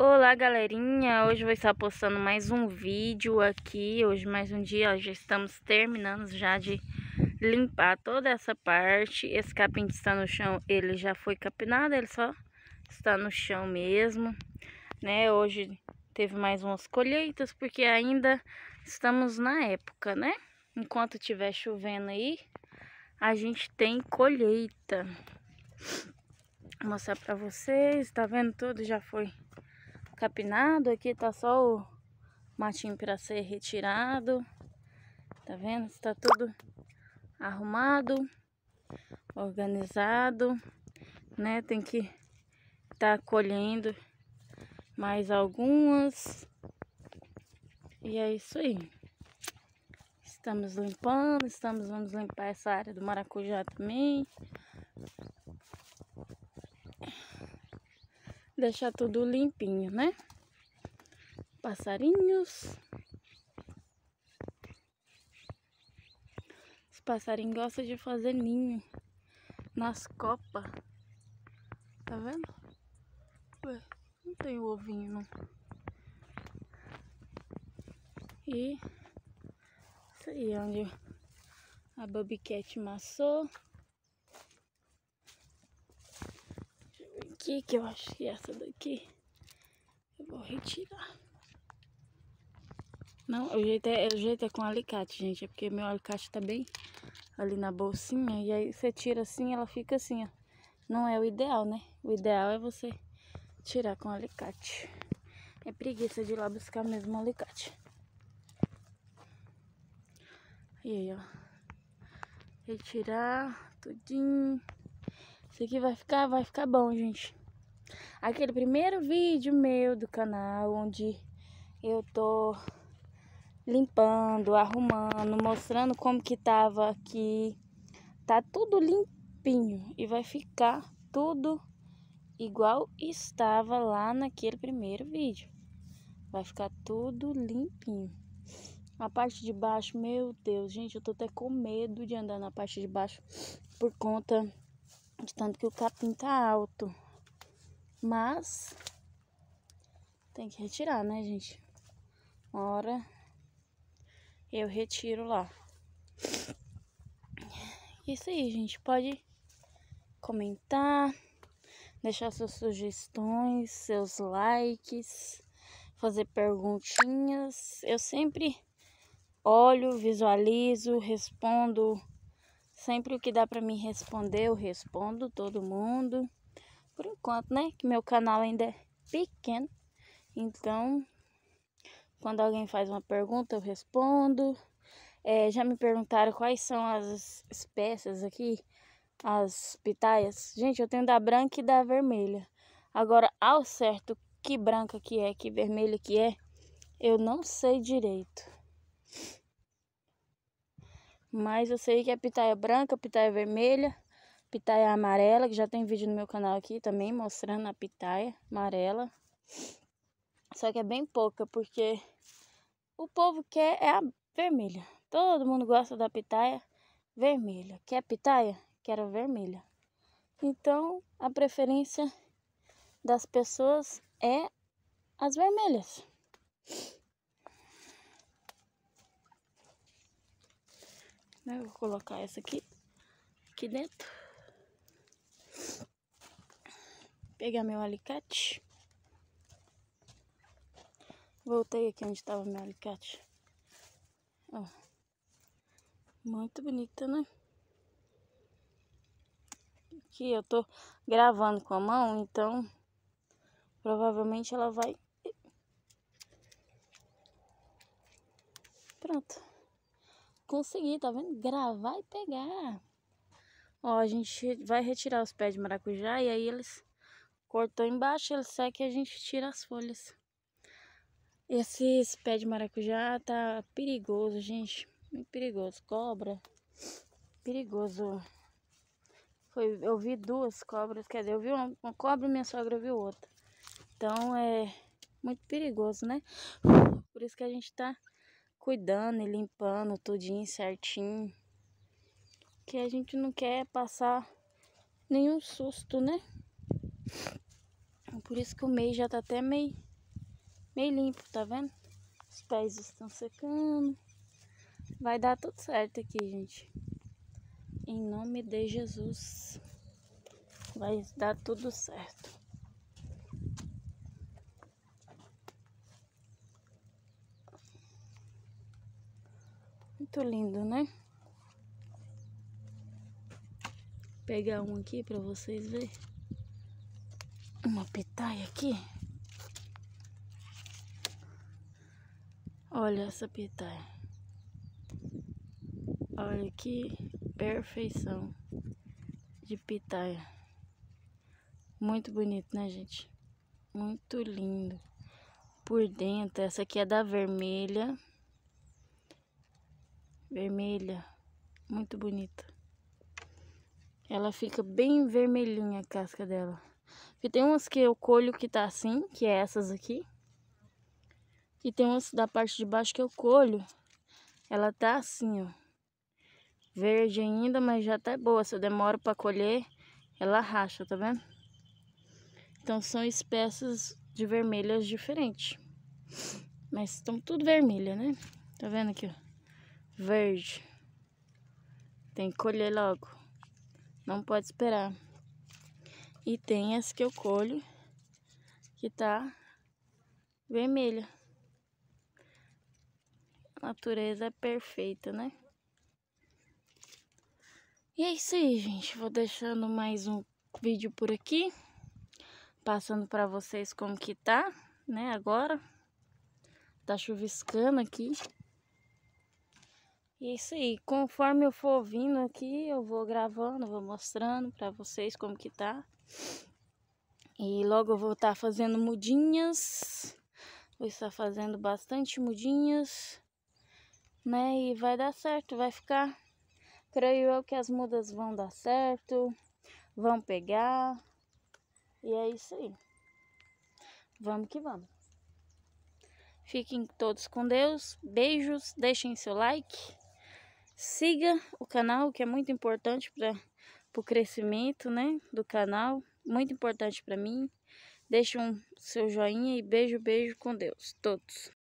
Olá galerinha, hoje vou estar postando mais um vídeo aqui, hoje mais um dia, já estamos terminando já de limpar toda essa parte, esse capim que está no chão, ele já foi capinado, ele só está no chão mesmo, né, hoje teve mais umas colheitas, porque ainda estamos na época, né, enquanto tiver chovendo aí, a gente tem colheita, vou mostrar pra vocês, tá vendo, tudo já foi capinado, aqui tá só o matinho para ser retirado. Tá vendo? Está tudo arrumado, organizado, né? Tem que tá colhendo mais algumas. E é isso aí. Estamos limpando, estamos vamos limpar essa área do maracujá também. Deixar tudo limpinho, né? Passarinhos. Os passarinhos gostam de fazer ninho nas copas. Tá vendo? Ué, não tem o ovinho, não. E... Isso aí, é onde a Bobcat maçou. que eu acho que essa daqui. Eu vou retirar. Não, o jeito é, o jeito é com alicate, gente. É porque meu alicate tá bem ali na bolsinha. E aí você tira assim, ela fica assim, ó. Não é o ideal, né? O ideal é você tirar com alicate. É preguiça de ir lá buscar mesmo alicate. E aí, ó. Retirar tudinho. Isso aqui vai ficar, vai ficar bom, gente. Aquele primeiro vídeo meu do canal, onde eu tô limpando, arrumando, mostrando como que tava aqui. Tá tudo limpinho e vai ficar tudo igual estava lá naquele primeiro vídeo. Vai ficar tudo limpinho. A parte de baixo, meu Deus, gente, eu tô até com medo de andar na parte de baixo por conta de tanto que o capim tá alto. Mas tem que retirar, né, gente? Uma hora eu retiro lá. Isso aí, gente. Pode comentar, deixar suas sugestões, seus likes, fazer perguntinhas. Eu sempre olho, visualizo, respondo Sempre o que dá para me responder, eu respondo todo mundo. Por enquanto, né? Que meu canal ainda é pequeno. Então, quando alguém faz uma pergunta, eu respondo. É, já me perguntaram quais são as espécies aqui, as pitaias. Gente, eu tenho da branca e da vermelha. Agora, ao certo, que branca que é, que vermelha que é, eu não sei direito. Mas eu sei que é pitaia branca, pitaia vermelha, pitaia amarela, que já tem vídeo no meu canal aqui também mostrando a pitaia amarela. Só que é bem pouca, porque o povo quer é a vermelha. Todo mundo gosta da pitaia vermelha. Quer pitaia? Quer a vermelha. Então, a preferência das pessoas é as vermelhas. Né? Vou colocar essa aqui, aqui dentro. Pegar meu alicate. Voltei aqui onde estava meu alicate. Ó. Muito bonita, né? Aqui eu tô gravando com a mão, então provavelmente ela vai... Pronto consegui, tá vendo? Gravar e pegar. Ó, a gente vai retirar os pés de maracujá e aí eles cortou embaixo, ele seca e a gente tira as folhas. esse pé de maracujá tá perigoso, gente. Muito perigoso. Cobra. Perigoso. Foi, eu vi duas cobras, quer dizer, eu vi uma, uma cobra e minha sogra viu outra. Então é muito perigoso, né? Por isso que a gente tá cuidando e limpando tudinho certinho. Que a gente não quer passar nenhum susto, né? Por isso que o meio já tá até meio, meio limpo, tá vendo? Os pés estão secando. Vai dar tudo certo aqui, gente. Em nome de Jesus. Vai dar tudo certo. Muito lindo, né? Vou pegar um aqui para vocês verem. Uma pitaia aqui. Olha essa pitaia. Olha que perfeição de pitaia. Muito bonito, né, gente? Muito lindo. Por dentro, essa aqui é da vermelha vermelha, muito bonita. Ela fica bem vermelhinha a casca dela. E tem umas que eu colho que tá assim, que é essas aqui. E tem umas da parte de baixo que eu colho, ela tá assim, ó. Verde ainda, mas já tá boa. Se eu demoro pra colher, ela racha, tá vendo? Então são espécies de vermelhas diferentes. Mas estão tudo vermelha, né? Tá vendo aqui, ó verde. Tem que colher logo. Não pode esperar. E tem as que eu colho, que tá vermelha. A natureza é perfeita, né? E é isso aí, gente. Vou deixando mais um vídeo por aqui. Passando pra vocês como que tá, né, agora. Tá chuviscando aqui. E é isso aí, conforme eu for vindo aqui, eu vou gravando, vou mostrando pra vocês como que tá. E logo eu vou estar tá fazendo mudinhas, vou estar fazendo bastante mudinhas, né? E vai dar certo, vai ficar. Creio eu que as mudas vão dar certo, vão pegar. E é isso aí. Vamos que vamos. Fiquem todos com Deus. Beijos, deixem seu like. Siga o canal, que é muito importante para o crescimento né, do canal. Muito importante para mim. Deixe um seu joinha e beijo, beijo com Deus. Todos.